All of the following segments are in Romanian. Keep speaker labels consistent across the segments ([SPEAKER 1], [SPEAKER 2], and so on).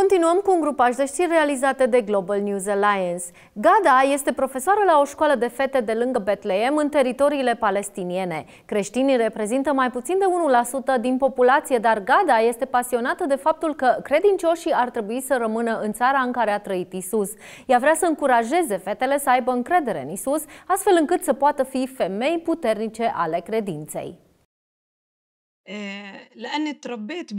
[SPEAKER 1] Continuăm cu un grupaj de știri realizate de Global News Alliance. Gada este profesoară la o școală de fete de lângă Betleem în teritoriile palestiniene. Creștinii reprezintă mai puțin de 1% din populație, dar Gada este pasionată de faptul că credincioșii ar trebui să rămână în țara în care a trăit Isus. Ea vrea să încurajeze fetele să aibă încredere în Isus, astfel încât să poată fi femei puternice ale credinței.
[SPEAKER 2] لأني eh, تربيت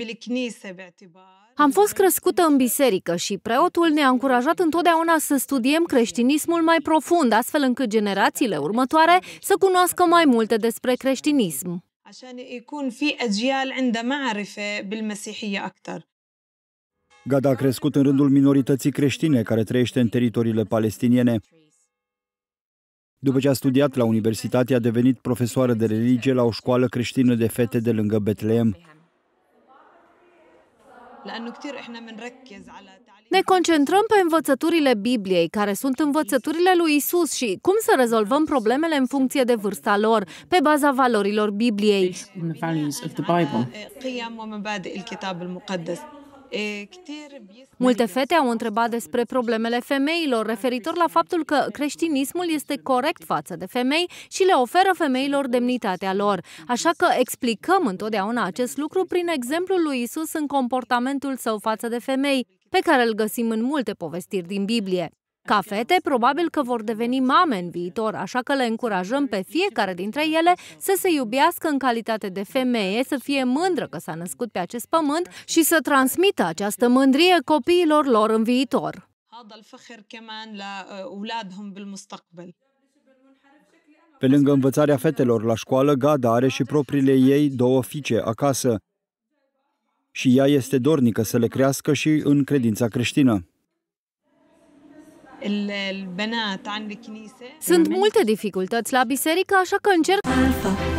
[SPEAKER 1] am fost crescută în biserică și preotul ne-a încurajat întotdeauna să studiem creștinismul mai profund, astfel încât generațiile următoare să cunoască mai multe despre creștinism.
[SPEAKER 3] Gada a crescut în rândul minorității creștine care trăiește în teritoriile palestiniene. După ce a studiat la universitate, a devenit profesoară de religie la o școală creștină de fete de lângă Betleem.
[SPEAKER 1] Ne concentrăm pe învățăturile Bibliei, care sunt învățăturile lui Isus și cum să rezolvăm problemele în funcție de vârsta lor, pe baza valorilor Bibliei. Multe fete au întrebat despre problemele femeilor, referitor la faptul că creștinismul este corect față de femei și le oferă femeilor demnitatea lor. Așa că explicăm întotdeauna acest lucru prin exemplul lui Isus în comportamentul său față de femei, pe care îl găsim în multe povestiri din Biblie. Ca fete, probabil că vor deveni mame în viitor, așa că le încurajăm pe fiecare dintre ele să se iubească în calitate de femeie, să fie mândră că s-a născut pe acest pământ și să transmită această mândrie copiilor lor în viitor.
[SPEAKER 3] Pe lângă învățarea fetelor la școală, Gada are și propriile ei două fiice acasă și ea este dornică să le crească și în credința creștină.
[SPEAKER 1] Sunt multe dificultăți la biserică, așa că încerc... Alpha.